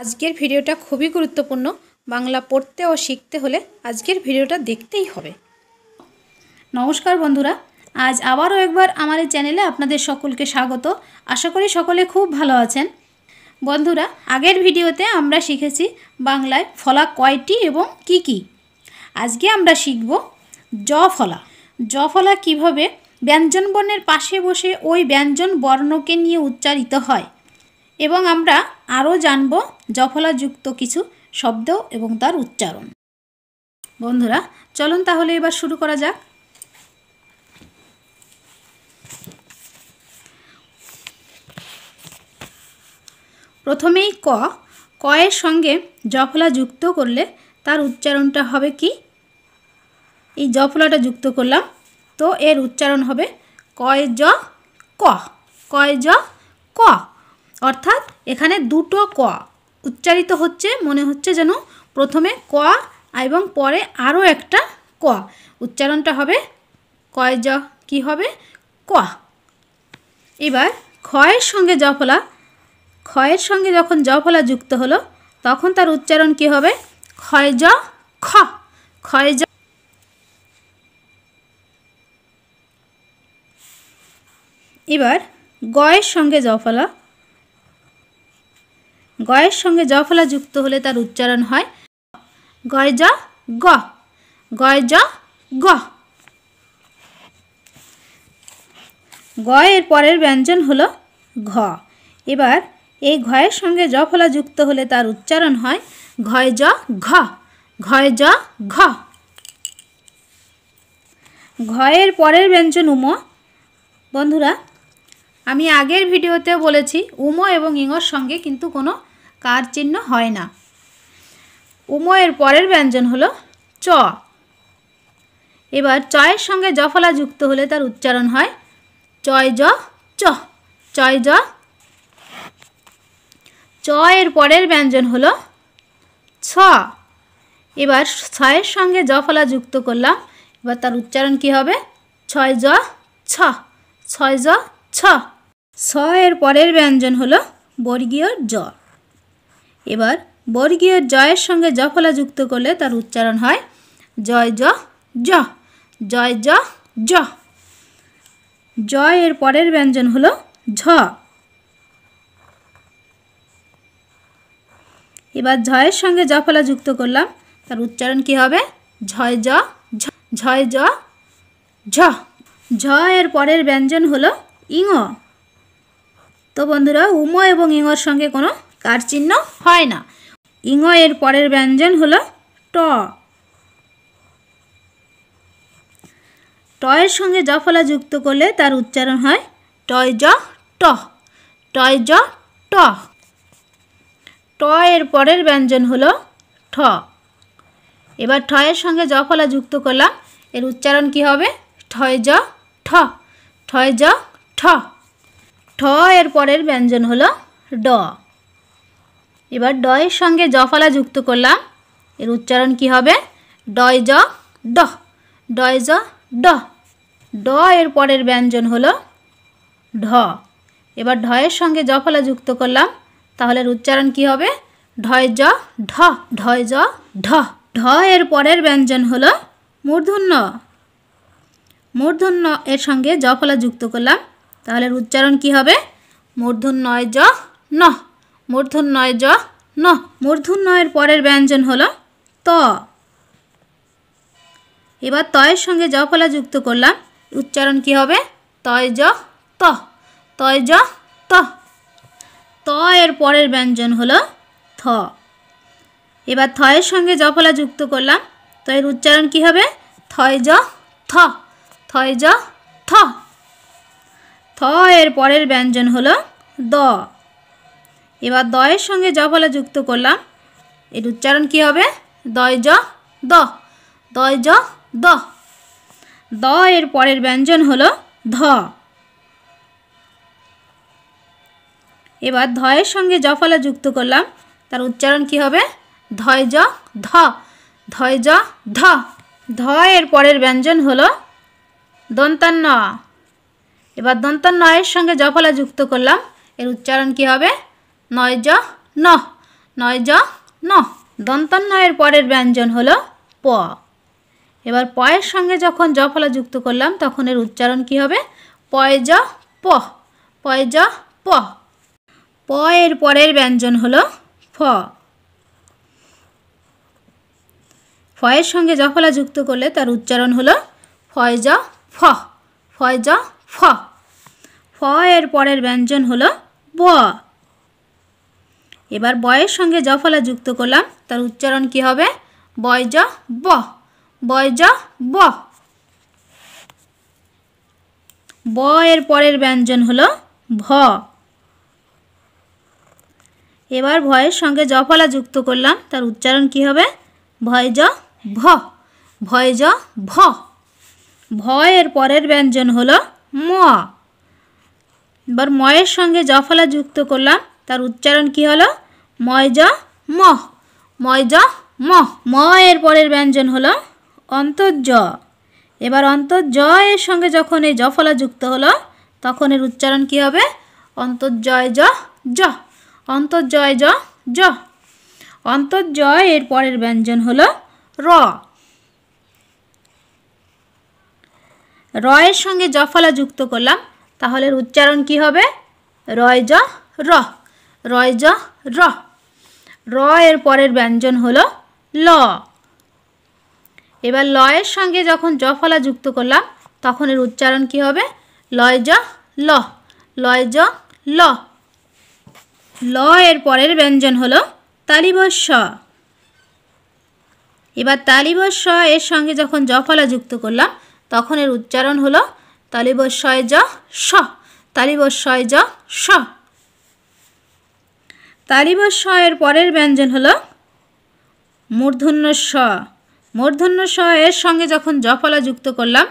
আজকের ভিডিওটা খুবই গুরুত্বপূর্ণ বাংলা পড়তে ও শিখতে হলে আজকের ভিডিওটা দেখতেই হবে নমস্কার বন্ধুরা আজ আবারও একবার আমার এই চ্যানেলে আপনাদের সকলকে স্বাগত আশা করি সকলে খুব ভালো আছেন বন্ধুরা আগের ভিডিওতে আমরা শিখেছি বাংলায় ফলা কয়টি এবং কি কি। আজকে আমরা শিখব জ ফলা জ ফলা কীভাবে ব্যঞ্জন বর্ণের পাশে বসে ওই ব্যঞ্জন বর্ণকে নিয়ে উচ্চারিত হয় এবং আমরা আরও জানব জফলাযুক্ত কিছু শব্দ এবং তার উচ্চারণ বন্ধুরা চলুন তাহলে এবার শুরু করা যাক প্রথমেই ক কয়ের সঙ্গে জফলা যুক্ত করলে তার উচ্চারণটা হবে কি এই জফলাটা যুক্ত করলাম তো এর উচ্চারণ হবে কয় জ ক কয় জ ক অর্থাৎ এখানে দুটো ক উচ্চারিত হচ্ছে মনে হচ্ছে যেন প্রথমে ক এবং পরে আরও একটা ক উচ্চারণটা হবে কয় জ কি হবে ক এবার ক্ষয়ের সঙ্গে জফলা ক্ষয়ের সঙ্গে যখন জফলা যুক্ত হলো তখন তার উচ্চারণ কি হবে ক্ষয় জ খ ক্ষয় জ এবার গয়ের সঙ্গে জফলা গয়ের সঙ্গে ফলা যুক্ত হলে তার উচ্চারণ হয় গয় জ গ গয় জ গ গয়ের পরের ব্যঞ্জন হলো ঘ এবার এই ঘয়ের সঙ্গে ফলা যুক্ত হলে তার উচ্চারণ হয় ঘয় জ ঘ ঘয় জ ঘ ঘয়ের পরের ব্যঞ্জন উম বন্ধুরা আমি আগের ভিডিওতে বলেছি উম এবং ইঙর সঙ্গে কিন্তু কোনো কার চিহ্ন হয় না উময়ের পরের ব্যঞ্জন হলো চ এবার চয়ের সঙ্গে জফলা যুক্ত হলে তার উচ্চারণ হয় চয় জ চ চয় জ চ এর পরের ব্যঞ্জন হল ছ এবার ছয়ের সঙ্গে জফলা যুক্ত করলাম এবার তার উচ্চারণ কি হবে ছয় জ ছ ছয় জ ছ ছ এর পরের ব্যঞ্জন হল বর্গীয় জ এবার বর্গীয় জয়ের সঙ্গে জফলা যুক্ত করলে তার উচ্চারণ হয় জয় জ জ জয় জ জ জয় এর পরের ব্যঞ্জন হল ঝ এবার ঝয়ের সঙ্গে জফলা যুক্ত করলাম তার উচ্চারণ কি হবে ঝয় জ ঝয় জ ঝ ঝ এর পরের ব্যঞ্জন হল ইঙ তো বন্ধুরা উম এবং ইঙর সঙ্গে কোনো কার চিহ্ন হয় না ইঙ এর পরের ব্যঞ্জন হল ট টয়ের সঙ্গে জফলা যুক্ত করলে তার উচ্চারণ হয় টয় জ ট টয় জ ট ট এর পরের ব্যঞ্জন হল ঠ এবার ঠয়ের সঙ্গে জফলা যুক্ত করলাম এর উচ্চারণ কি হবে ঠয় জ ঠ ঠয় জ ঠ ঠ এর পরের ব্যঞ্জন হল ড এবার ডয়ের সঙ্গে জফলা যুক্ত করলাম এর উচ্চারণ কি হবে ডয় জ ড ডয় জ ড ড এর পরের ব্যঞ্জন হলো ঢ এবার ঢয়ের সঙ্গে জফলা যুক্ত করলাম তাহলে উচ্চারণ কি হবে ঢয় জ ঢ ঢয় জ ঢ ঢ এর পরের ব্যঞ্জন হলো মূর্ধন্য মূর্ধন্য এর সঙ্গে জফলা যুক্ত করলাম তাহলে উচ্চারণ কি হবে মূর্ধন্য জ ন নয় য ন মূর্ধন্যয়ের পরের ব্যঞ্জন হল ত এবার তয়ের সঙ্গে জ ফলা যুক্ত করলাম উচ্চারণ কি হবে তয় জ ত তয় জ ত ত এর পরের ব্যঞ্জন হল থ এবার থয়ের সঙ্গে জ ফলা যুক্ত করলাম তয়ের এর উচ্চারণ কি হবে থয় জ থ থয় জ থ থ এর পরের ব্যঞ্জন হল দ এবার দয়ের সঙ্গে জফলা যুক্ত করলাম এর উচ্চারণ কি হবে দয় জ দ দয় জ দ দ এর পরের ব্যঞ্জন হলো ধ এবার ধয়ের সঙ্গে জফলা যুক্ত করলাম তার উচ্চারণ কি হবে ধয় জ ধ ধয় জ ধ ধ এর পরের ব্যঞ্জন হলো দন্তান্ন এবার এর সঙ্গে জফলা যুক্ত করলাম এর উচ্চারণ কি হবে নয় জ ন নয় জ ন নয়ের পরের ব্যঞ্জন হলো প এবার পয়ের সঙ্গে যখন জফলা যুক্ত করলাম তখন এর উচ্চারণ কি হবে পয় জ প পয় জ প প এর পরের ব্যঞ্জন হলো ফ ফয়ের সঙ্গে জফলা যুক্ত করলে তার উচ্চারণ হলো ফয় জ ফ ফয় জ ফ ফ এর পরের ব্যঞ্জন হলো ব এবার বয়ের সঙ্গে জফলা যুক্ত করলাম তার উচ্চারণ কি হবে বয় জ ব বয় জ ব ব এর পরের ব্যঞ্জন হলো ভ এবার ভয়ের সঙ্গে জফলা যুক্ত করলাম তার উচ্চারণ কি হবে ভয় জ ভ ভয় জ ভ ভয়ের পরের ব্যঞ্জন হলো ম এবার ময়ের সঙ্গে জফলা যুক্ত করলাম তার উচ্চারণ কি হলো ময় জ মহ ময় মহ ম এর পরের ব্যঞ্জন হলো অন্তর্জ এবার অন্তর্জ এর সঙ্গে যখন এই জফলা যুক্ত হলো তখন এর উচ্চারণ কি হবে অন্তর্জয় জ জ অন্তর্জয় জ জ অন্তর্জয় এর পরের ব্যঞ্জন হলো র র এর সঙ্গে জফলা যুক্ত করলাম তাহলে উচ্চারণ কি হবে রয় জ র রয় জ র র এর পরের ব্যঞ্জন হল ল এবার লয়ের সঙ্গে যখন ফলা যুক্ত করলাম তখন এর উচ্চারণ কি হবে লয় জ ল লয় জ ল ল এর পরের ব্যঞ্জন হল তালিবস এবার তালিবস এর সঙ্গে যখন ফলা যুক্ত করলাম তখন এর উচ্চারণ হল তালিবস জ স তালিবস জ স তালিব স এর পরের ব্যঞ্জন হলো মূর্ধন্য স মূর্ধন্য স এর সঙ্গে যখন জফলা যুক্ত করলাম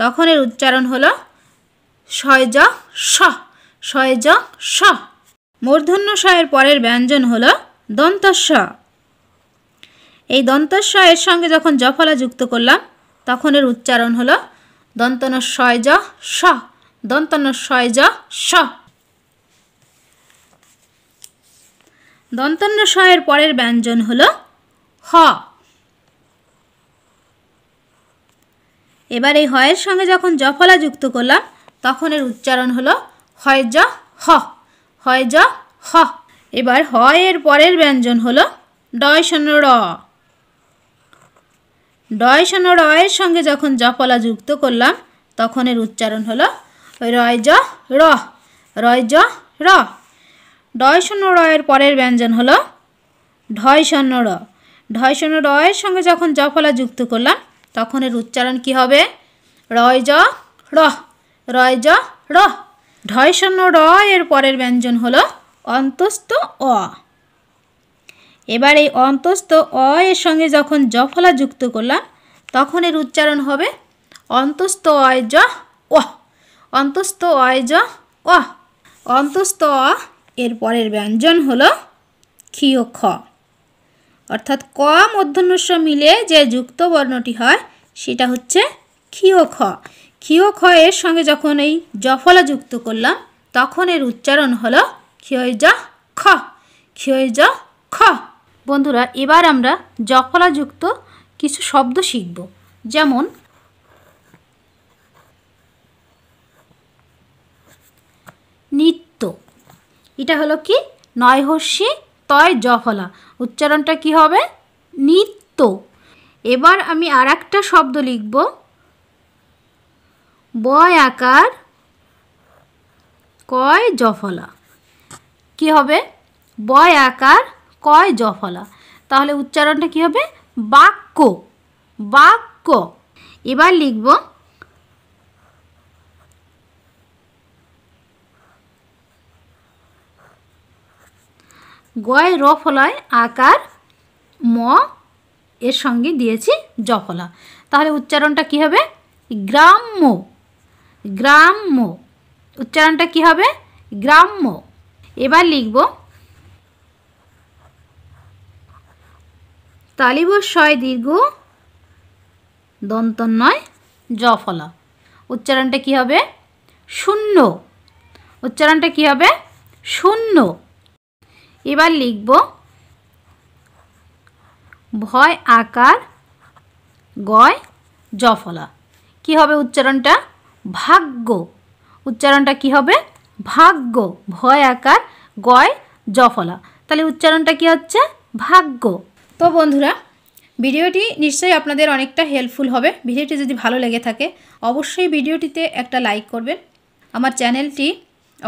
তখন এর উচ্চারণ হলো শয় জ স শয় জ স মূর্ধন্য স এর পরের ব্যঞ্জন হলো দন্তস্ব এই দন্তস্ব এর সঙ্গে যখন জফলা যুক্ত করলাম তখন এর উচ্চারণ হলো দন্তন শয় জ স দন্তন শয় জ স দন্তন্য এর পরের ব্যঞ্জন হল হ এবার এই হয়ের সঙ্গে যখন জফলা যুক্ত করলাম তখন এর উচ্চারণ হল হয় জ হ হয় জ হ এবার হ এর পরের ব্যঞ্জন হল ডয় শূন্য র ডয় শূন্য র এর সঙ্গে যখন জফলা যুক্ত করলাম তখন এর উচ্চারণ হল রয় জ র রয় জ র ডয় শূন্য রয়ের পরের ব্যঞ্জন হলো ঢয় শূন্য র ঢয় শূন্য রয়ের সঙ্গে যখন ফলা যুক্ত করলাম তখন এর উচ্চারণ কি হবে রয় জ র রয় জ র ঢয় শূন্য র এর পরের ব্যঞ্জন হলো অন্তস্থ অ এবার এই অন্তস্থ অ এর সঙ্গে যখন ফলা যুক্ত করলাম তখন এর উচ্চারণ হবে অন্তস্থ অয় জ অ অন্তস্থ অয় জ অ অন্তস্থ অ এর পরের ব্যঞ্জন হল ক্ষীয় খ অর্থাৎ ক মধ্যন্যস্য মিলে যে যুক্ত বর্ণটি হয় সেটা হচ্ছে ক্ষীয় খ ক্ষীয় খ এর সঙ্গে যখন এই জফলা যুক্ত করলাম তখন এর উচ্চারণ হলো ক্ষয় জ খ ক্ষয় জ খ বন্ধুরা এবার আমরা যুক্ত কিছু শব্দ শিখব যেমন নিত্য এটা হলো কি নয় হস্যি তয় জফলা উচ্চারণটা কি হবে নিত্য এবার আমি আর একটা শব্দ লিখব বয় আকার কয় জফলা কি হবে বয় আকার কয় জফলা তাহলে উচ্চারণটা কি হবে বাক্য বাক্য এবার লিখব গয় ফলায় আকার ম এর সঙ্গে দিয়েছি জফলা তাহলে উচ্চারণটা কি হবে গ্রাম্য গ্রাম্য উচ্চারণটা কি হবে গ্রাম্য এবার লিখব তালিব শয় দীর্ঘ দন্ত জ জফলা উচ্চারণটা কি হবে শূন্য উচ্চারণটা কি হবে শূন্য এবার লিখব ভয় আকার গয় জফলা কি হবে উচ্চারণটা ভাগ্য উচ্চারণটা কি হবে ভাগ্য ভয় আকার গয় জফলা তাহলে উচ্চারণটা কি হচ্ছে ভাগ্য তো বন্ধুরা ভিডিওটি নিশ্চয়ই আপনাদের অনেকটা হেল্পফুল হবে ভিডিওটি যদি ভালো লেগে থাকে অবশ্যই ভিডিওটিতে একটা লাইক করবেন আমার চ্যানেলটি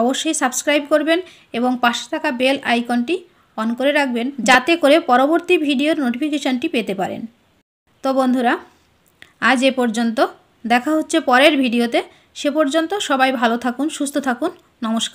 অবশ্যই সাবস্ক্রাইব করবেন এবং পাশে থাকা বেল আইকনটি অন করে রাখবেন যাতে করে পরবর্তী ভিডিওর নোটিফিকেশানটি পেতে পারেন তো বন্ধুরা আজ এ পর্যন্ত দেখা হচ্ছে পরের ভিডিওতে সে পর্যন্ত সবাই ভালো থাকুন সুস্থ থাকুন নমস্কার